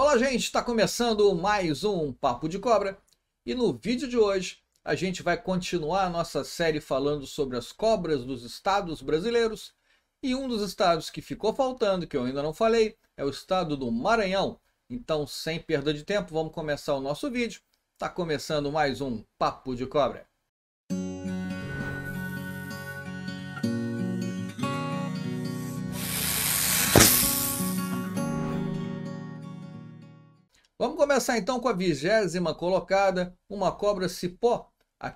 Olá, gente! Está começando mais um Papo de Cobra e no vídeo de hoje a gente vai continuar a nossa série falando sobre as cobras dos estados brasileiros e um dos estados que ficou faltando, que eu ainda não falei, é o estado do Maranhão. Então, sem perda de tempo, vamos começar o nosso vídeo. Está começando mais um Papo de Cobra. Vamos começar então com a vigésima colocada, uma cobra cipó, a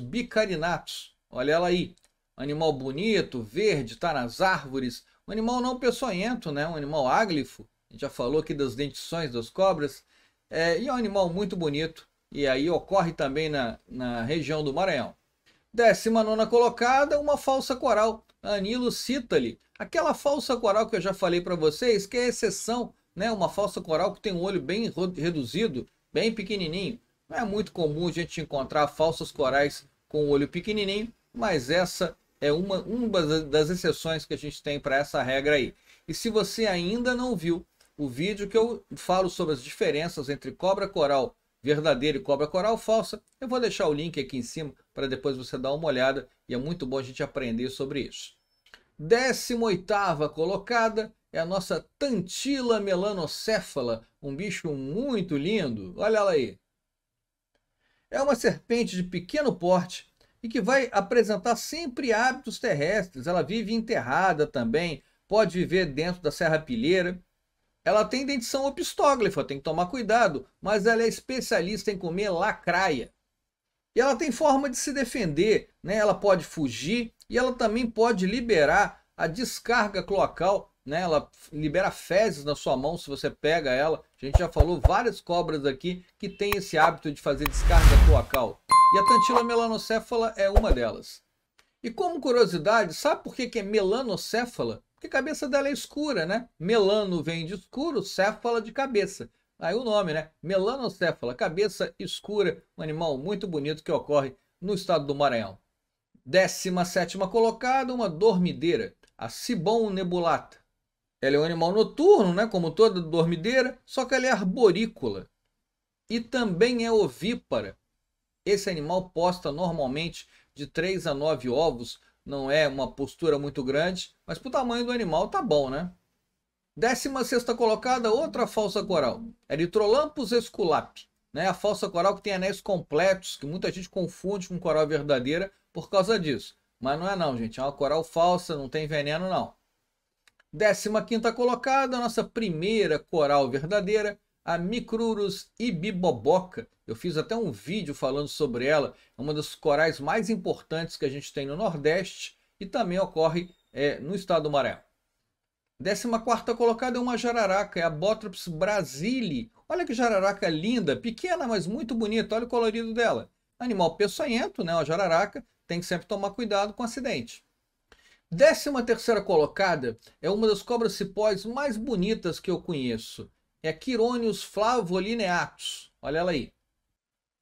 bicarinatus. Olha ela aí, animal bonito, verde, está nas árvores, um animal não peçonhento, né? um animal áglifo. A gente já falou aqui das dentições das cobras. É, e é um animal muito bonito, e aí ocorre também na, na região do Maranhão. Décima nona colocada, uma falsa coral, Anilo Citali. Aquela falsa coral que eu já falei para vocês, que é exceção né? Uma falsa coral que tem um olho bem reduzido, bem pequenininho. Não é muito comum a gente encontrar falsas corais com olho pequenininho, mas essa é uma, uma das exceções que a gente tem para essa regra aí. E se você ainda não viu o vídeo que eu falo sobre as diferenças entre cobra coral verdadeira e cobra coral falsa, eu vou deixar o link aqui em cima para depois você dar uma olhada e é muito bom a gente aprender sobre isso. 18 oitava colocada, é a nossa Tantila melanocéfala, um bicho muito lindo. Olha ela aí. É uma serpente de pequeno porte e que vai apresentar sempre hábitos terrestres. Ela vive enterrada também, pode viver dentro da serra pilheira. Ela tem dentição opistóglifa, tem que tomar cuidado, mas ela é especialista em comer lacraia. E ela tem forma de se defender, né? Ela pode fugir e ela também pode liberar a descarga cloacal né? Ela libera fezes na sua mão se você pega ela. A gente já falou várias cobras aqui que tem esse hábito de fazer descarga cloacal. E a Tantila melanocéfala é uma delas. E como curiosidade, sabe por que, que é melanocéfala? Porque a cabeça dela é escura, né? Melano vem de escuro, céfala de cabeça. Aí o nome, né? Melanocéfala, cabeça escura, um animal muito bonito que ocorre no estado do Maranhão. 17 colocada, uma dormideira, a Cibon nebulata. Ela é um animal noturno, né? como toda dormideira, só que ela é arborícola e também é ovípara. Esse animal posta normalmente de 3 a 9 ovos, não é uma postura muito grande, mas para o tamanho do animal tá bom, né? 16 colocada, outra falsa coral. Eritrolampus é esculapi, Né? A falsa coral que tem anéis completos, que muita gente confunde com coral verdadeira por causa disso. Mas não é não, gente. É uma coral falsa, não tem veneno não. 15ª colocada, nossa primeira coral verdadeira, a Micrurus ibiboboca. Eu fiz até um vídeo falando sobre ela, é uma das corais mais importantes que a gente tem no Nordeste e também ocorre é, no estado do Maranhão. 14ª colocada é uma jararaca, é a Botrops brasili. Olha que jararaca linda, pequena, mas muito bonita, olha o colorido dela. Animal peçonhento, né, a jararaca, tem que sempre tomar cuidado com acidente. Décima terceira colocada é uma das cobras cipós mais bonitas que eu conheço. É Quirônios flavolineatus. Olha ela aí.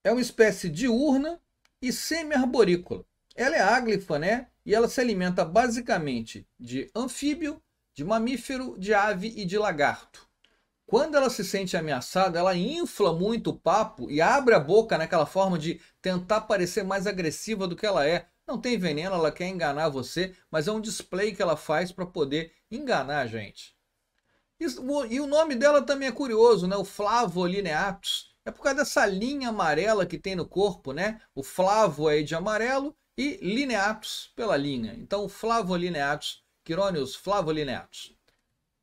É uma espécie diurna e semi-arborícola. Ela é áglifa, né? E ela se alimenta basicamente de anfíbio, de mamífero, de ave e de lagarto. Quando ela se sente ameaçada, ela infla muito o papo e abre a boca naquela forma de tentar parecer mais agressiva do que ela é, não tem veneno, ela quer enganar você, mas é um display que ela faz para poder enganar a gente. e o nome dela também é curioso, né? O Flavolineatus É por causa dessa linha amarela que tem no corpo, né? O flavo aí é de amarelo e lineatus pela linha. Então, Flavolineatus, Quirônios Flavolineatus.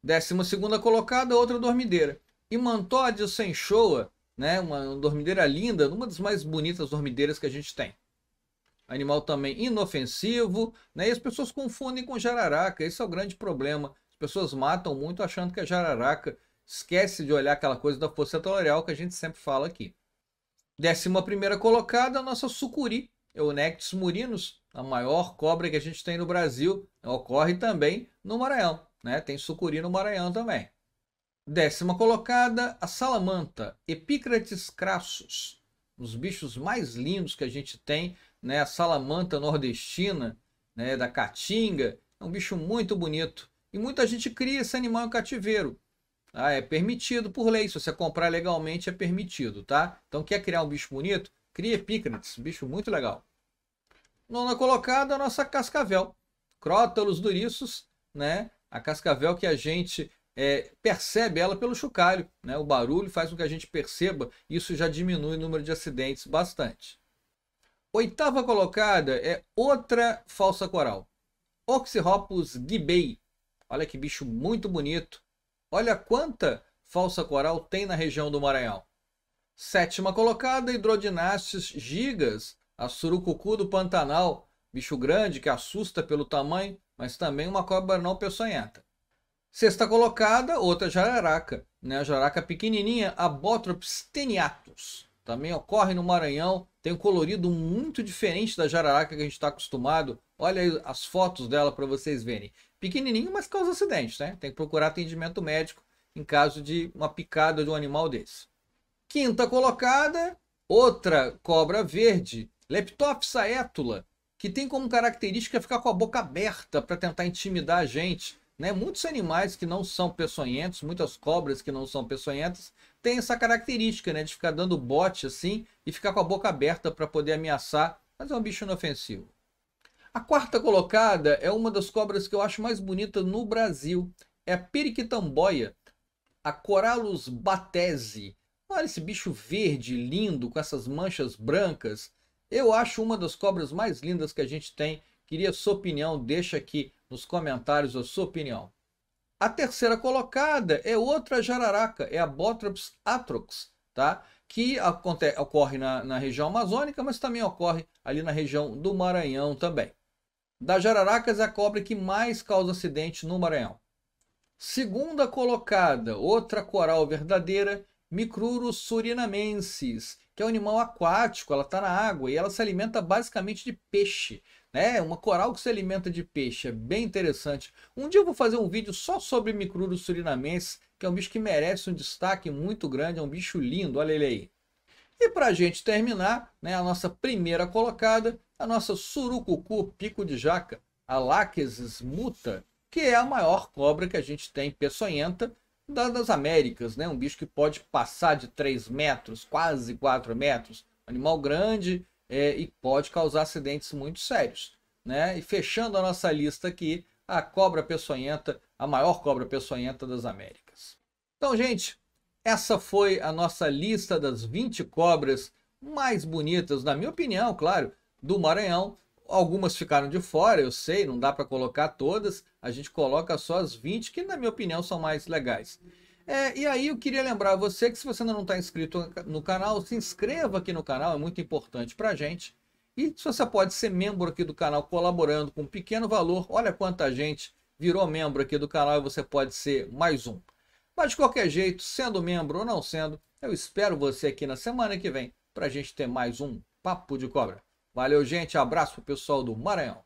Décima segunda colocada, outra dormideira. Imantódio Senchoa, né? Uma dormideira linda, uma das mais bonitas dormideiras que a gente tem animal também inofensivo, né? E as pessoas confundem com jararaca, esse é o grande problema. As pessoas matam muito achando que é jararaca, esquece de olhar aquela coisa da força setorial que a gente sempre fala aqui. Décima primeira colocada, a nossa sucuri, Eunectis murinus, a maior cobra que a gente tem no Brasil, ocorre também no Maranhão, né? Tem sucuri no Maranhão também. Décima colocada, a salamanta, Epicrates crassus, um dos bichos mais lindos que a gente tem né, a salamanta nordestina, né, da caatinga, é um bicho muito bonito. E muita gente cria esse animal em cativeiro. Ah, é permitido por lei, se você comprar legalmente é permitido, tá? Então quer criar um bicho bonito? Cria picnets, bicho muito legal. Nona colocada, a nossa cascavel. Crótalos duriços, né? A cascavel que a gente é, percebe ela pelo chocalho, né? O barulho faz com que a gente perceba, isso já diminui o número de acidentes bastante. Oitava colocada é outra falsa coral. Oxyrhopus gibei. Olha que bicho muito bonito. Olha quanta falsa coral tem na região do Maranhão. Sétima colocada, Hidrodinastes gigas, a surucucu do Pantanal, bicho grande que assusta pelo tamanho, mas também uma cobra não peçonhenta. Sexta colocada, outra jararaca, né? a jararaca pequenininha, a teniatus. Também ocorre no Maranhão, tem um colorido muito diferente da jararaca que a gente está acostumado. Olha aí as fotos dela para vocês verem. Pequenininho, mas causa acidentes, né? Tem que procurar atendimento médico em caso de uma picada de um animal desse. Quinta colocada, outra cobra verde, Leptopsa etula, que tem como característica ficar com a boca aberta para tentar intimidar a gente. Né? Muitos animais que não são peçonhentos, muitas cobras que não são peçonhentas, têm essa característica né? de ficar dando bote assim e ficar com a boca aberta para poder ameaçar, mas é um bicho inofensivo. A quarta colocada é uma das cobras que eu acho mais bonita no Brasil. É a periquitamboia, a Corallus batese. Olha esse bicho verde lindo com essas manchas brancas. Eu acho uma das cobras mais lindas que a gente tem Queria sua opinião, deixa aqui nos comentários a sua opinião. A terceira colocada é outra jararaca, é a Botrops atrox, tá? que ocorre na, na, região amazônica, mas também ocorre ali na região do Maranhão também. Das jararacas é a cobra que mais causa acidente no Maranhão. Segunda colocada, outra coral verdadeira, Micrurus surinamensis, que é um animal aquático, ela está na água e ela se alimenta basicamente de peixe. Né? Uma coral que se alimenta de peixe, é bem interessante. Um dia eu vou fazer um vídeo só sobre Micruro surinamense, que é um bicho que merece um destaque muito grande, é um bicho lindo, olha ele aí. E para a gente terminar, né, a nossa primeira colocada, a nossa surucucu pico de jaca, Alachesis muta, que é a maior cobra que a gente tem peçonhenta, da, das Américas, né? Um bicho que pode passar de 3 metros, quase 4 metros. Animal grande é, e pode causar acidentes muito sérios, né? E fechando a nossa lista aqui, a cobra peçonhenta, a maior cobra peçonhenta das Américas. Então, gente, essa foi a nossa lista das 20 cobras mais bonitas, na minha opinião, claro, do Maranhão. Algumas ficaram de fora, eu sei, não dá para colocar todas. A gente coloca só as 20, que na minha opinião são mais legais. É, e aí eu queria lembrar você que se você ainda não está inscrito no canal, se inscreva aqui no canal, é muito importante para a gente. E se você pode ser membro aqui do canal colaborando com um pequeno valor, olha quanta gente virou membro aqui do canal e você pode ser mais um. Mas de qualquer jeito, sendo membro ou não sendo, eu espero você aqui na semana que vem para a gente ter mais um Papo de Cobra. Valeu, gente. Abraço pro pessoal do Maranhão.